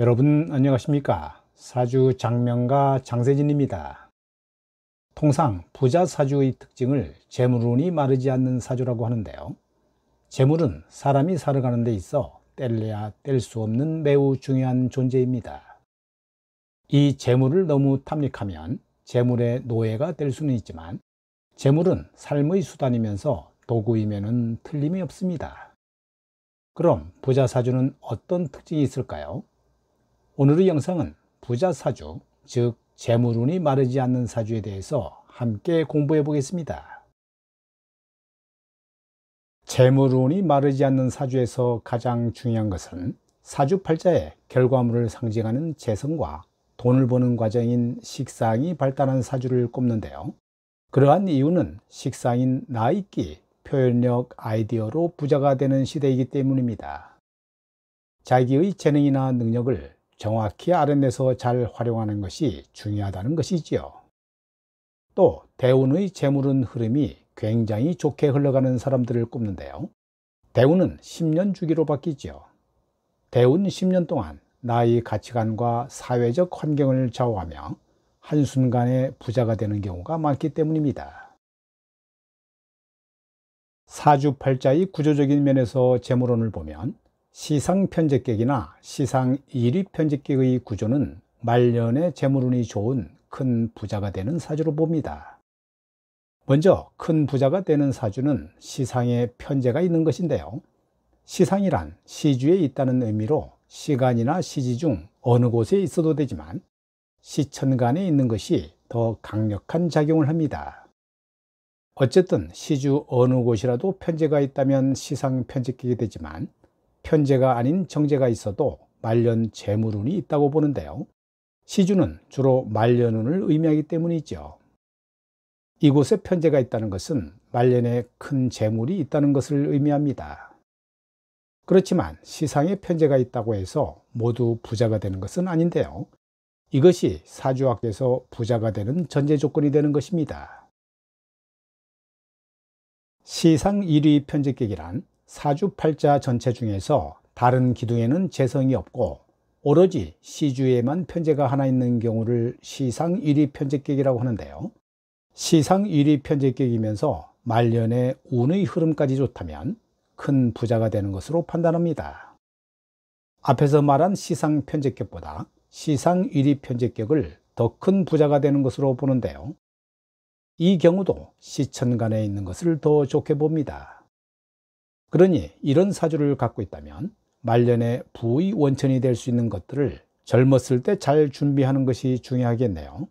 여러분 안녕하십니까 사주 장명가 장세진입니다 통상 부자 사주의 특징을 재물운이 마르지 않는 사주라고 하는데요 재물은 사람이 살아가는 데 있어 뗄래야 뗄 수 없는 매우 중요한 존재입니다 이 재물을 너무 탐닉하면 재물의 노예가 될 수는 있지만 재물은 삶의 수단이면서 도구이면은 틀림이 없습니다 그럼 부자 사주는 어떤 특징이 있을까요? 오늘의 영상은 부자 사주, 즉 재물운이 마르지 않는 사주에 대해서 함께 공부해 보겠습니다. 재물운이 마르지 않는 사주에서 가장 중요한 것은 사주팔자의 결과물을 상징하는 재성과 돈을 버는 과정인 식상이 발달한 사주를 꼽는데요. 그러한 이유는 식상인 나이끼, 표현력, 아이디어로 부자가 되는 시대이기 때문입니다. 자기의 재능이나 능력을 정확히 알아내서 잘 활용하는 것이 중요하다는 것이지요. 또 대운의 재물은 흐름이 굉장히 좋게 흘러가는 사람들을 꼽는데요. 대운은 10년 주기로 바뀌지요. 대운 10년 동안 나의 가치관과 사회적 환경을 좌우하며 한순간에 부자가 되는 경우가 많기 때문입니다. 사주팔자의 구조적인 면에서 재물운을 보면 시상 편집객이나 시상 1위 편집객의 구조는 말년에 재물운이 좋은 큰 부자가 되는 사주로 봅니다. 먼저 큰 부자가 되는 사주는 시상에 편제가 있는 것인데요. 시상이란 시주에 있다는 의미로 시간이나 시지 중 어느 곳에 있어도 되지만 시천간에 있는 것이 더 강력한 작용을 합니다. 어쨌든 시주 어느 곳이라도 편제가 있다면 시상 편집객이 되지만 편제가 아닌 정제가 있어도 말년 재물운이 있다고 보는데요. 시주는 주로 말년운을 의미하기 때문이죠. 이곳에 편제가 있다는 것은 말년에 큰 재물이 있다는 것을 의미합니다. 그렇지만 시상에 편제가 있다고 해서 모두 부자가 되는 것은 아닌데요. 이것이 사주학에서 부자가 되는 전제 조건이 되는 것입니다. 시상 1위 편제객이란 사주팔자 전체 중에서 다른 기둥에는 재성이 없고 오로지 시주에만 편제가 하나 있는 경우를 시상 1위 편제격이라고 하는데요. 시상 1위 편제격이면서 말년에 운의 흐름까지 좋다면 큰 부자가 되는 것으로 판단합니다. 앞에서 말한 시상 편제격보다 시상 1위 편제격을 더 큰 부자가 되는 것으로 보는데요. 이 경우도 시천간에 있는 것을 더 좋게 봅니다. 그러니 이런 사주를 갖고 있다면 말년에 부의 원천이 될 수 있는 것들을 젊었을 때 잘 준비하는 것이 중요하겠네요.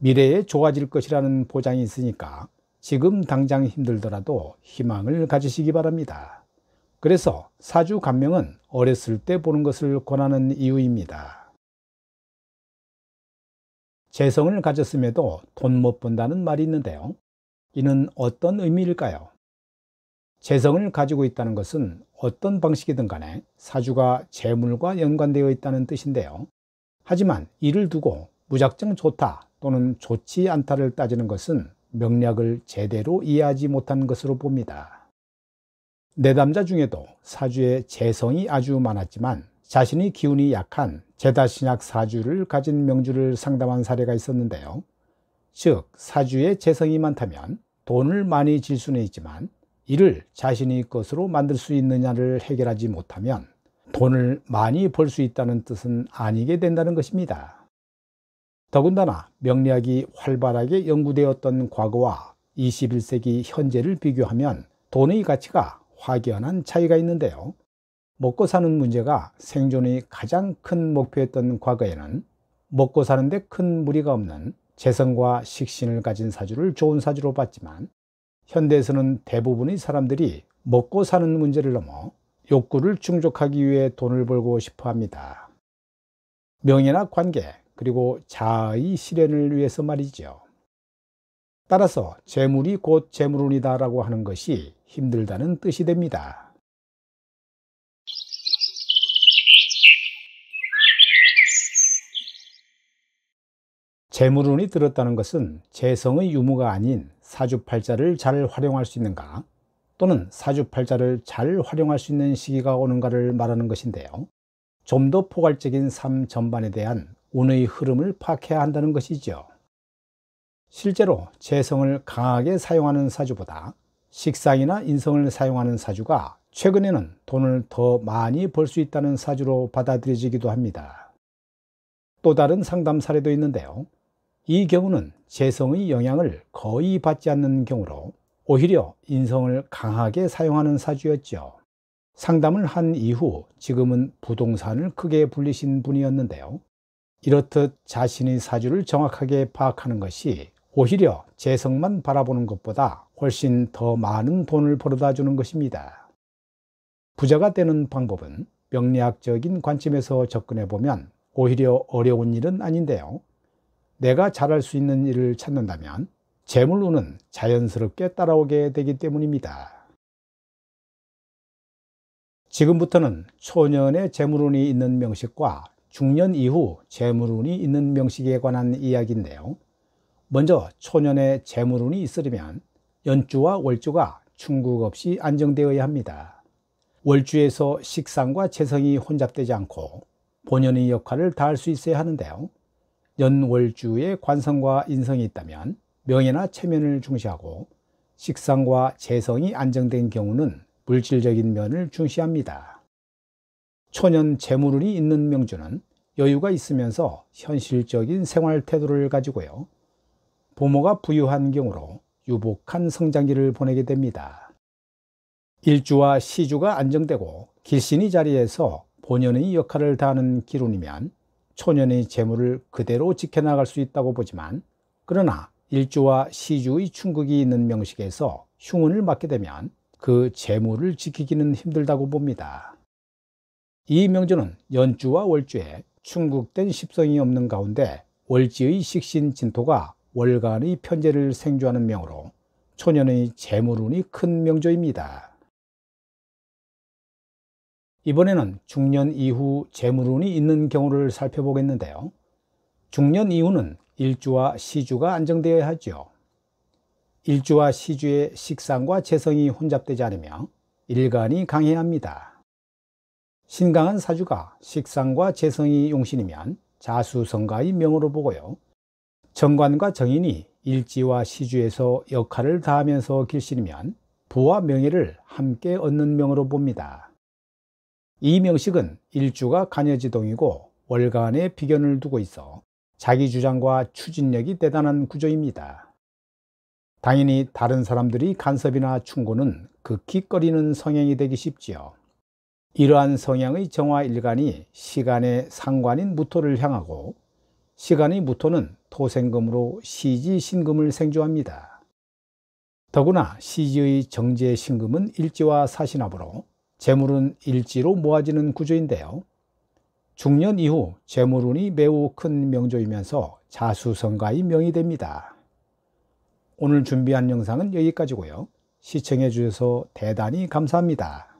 미래에 좋아질 것이라는 보장이 있으니까 지금 당장 힘들더라도 희망을 가지시기 바랍니다. 그래서 사주 감명은 어렸을 때 보는 것을 권하는 이유입니다. 재성을 가졌음에도 돈 못 번다는 말이 있는데요. 이는 어떤 의미일까요? 재성을 가지고 있다는 것은 어떤 방식이든 간에 사주가 재물과 연관되어 있다는 뜻인데요. 하지만 이를 두고 무작정 좋다 또는 좋지 않다를 따지는 것은 명략을 제대로 이해하지 못한 것으로 봅니다. 내담자 중에도 사주의 재성이 아주 많았지만 자신의 기운이 약한 제다신약 사주를 가진 명주를 상담한 사례가 있었는데요. 즉 사주의 재성이 많다면 돈을 많이 질 수는 있지만 이를 자신의 것으로 만들 수 있느냐를 해결하지 못하면 돈을 많이 벌 수 있다는 뜻은 아니게 된다는 것입니다. 더군다나 명리학이 활발하게 연구되었던 과거와 21세기 현재를 비교하면 돈의 가치가 확연한 차이가 있는데요. 먹고 사는 문제가 생존의 가장 큰 목표였던 과거에는 먹고 사는데 큰 무리가 없는 재성과 식신을 가진 사주를 좋은 사주로 봤지만 현대에서는 대부분의 사람들이 먹고 사는 문제를 넘어 욕구를 충족하기 위해 돈을 벌고 싶어 합니다. 명예나 관계, 그리고 자아의 실현을 위해서 말이죠. 따라서 재물이 곧 재물운이다 라고 하는 것이 힘들다는 뜻이 됩니다. 재물운이 들었다는 것은 재성의 유무가 아닌 사주팔자를 잘 활용할 수 있는가 또는 사주팔자를 잘 활용할 수 있는 시기가 오는가를 말하는 것인데요. 좀 더 포괄적인 삶 전반에 대한 운의 흐름을 파악해야 한다는 것이죠. 실제로 재성을 강하게 사용하는 사주보다 식상이나 인성을 사용하는 사주가 최근에는 돈을 더 많이 벌 수 있다는 사주로 받아들여지기도 합니다. 또 다른 상담 사례도 있는데요. 이 경우는 재성의 영향을 거의 받지 않는 경우로 오히려 인성을 강하게 사용하는 사주였죠. 상담을 한 이후 지금은 부동산을 크게 불리신 분이었는데요. 이렇듯 자신의 사주를 정확하게 파악하는 것이 오히려 재성만 바라보는 것보다 훨씬 더 많은 돈을 벌어다 주는 것입니다. 부자가 되는 방법은 명리학적인 관점에서 접근해 보면 오히려 어려운 일은 아닌데요. 내가 잘할 수 있는 일을 찾는다면 재물운은 자연스럽게 따라오게 되기 때문입니다. 지금부터는 초년에 재물운이 있는 명식과 중년 이후 재물운이 있는 명식에 관한 이야기인데요. 먼저 초년에 재물운이 있으려면 연주와 월주가 충국 없이 안정되어야 합니다. 월주에서 식상과 재성이 혼잡되지 않고 본연의 역할을 다할 수 있어야 하는데요. 연월주에 관성과 인성이 있다면 명예나 체면을 중시하고 식상과 재성이 안정된 경우는 물질적인 면을 중시합니다. 초년 재물운이 있는 명주는 여유가 있으면서 현실적인 생활 태도를 가지고요. 부모가 부유한 경우로 유복한 성장기를 보내게 됩니다. 일주와 시주가 안정되고 길신이 자리에서 본연의 역할을 다하는 기운이면 초년의 재물을 그대로 지켜나갈 수 있다고 보지만 그러나 일주와 시주의 충격이 있는 명식에서 흉운을 맞게 되면 그 재물을 지키기는 힘들다고 봅니다. 이 명주는 연주와 월주에 충국된 십성이 없는 가운데 월지의 식신 진토가 월간의 편제를 생주하는 명으로 초년의 재물운이 큰 명조입니다. 이번에는 중년 이후 재물운이 있는 경우를 살펴보겠는데요. 중년 이후는 일주와 시주가 안정되어야 하죠. 일주와 시주의 식상과 재성이 혼잡되지 않으며 일간이 강해야 합니다. 신강한 사주가 식상과 재성이 용신이면 자수성가의 명으로 보고요. 정관과 정인이 일지와 시주에서 역할을 다하면서 길신이면 부와 명예를 함께 얻는 명으로 봅니다. 이명식은 일주가 간여지동이고 월간에 비견을 두고 있어 자기 주장과 추진력이 대단한 구조입니다. 당연히 다른 사람들이 간섭이나 충고는 극히 꺼리는 성향이 되기 쉽지요. 이러한 성향의 정화 일간이 시간의 상관인 무토를 향하고 시간의 무토는 토생금으로 시지 신금을 생조합니다. 더구나 시지의 정제 신금은 일지와 사신합으로 재물은 일지로 모아지는 구조인데요. 중년 이후 재물운이 매우 큰 명조이면서 자수성가의 명이 됩니다. 오늘 준비한 영상은 여기까지고요. 시청해 주셔서 대단히 감사합니다.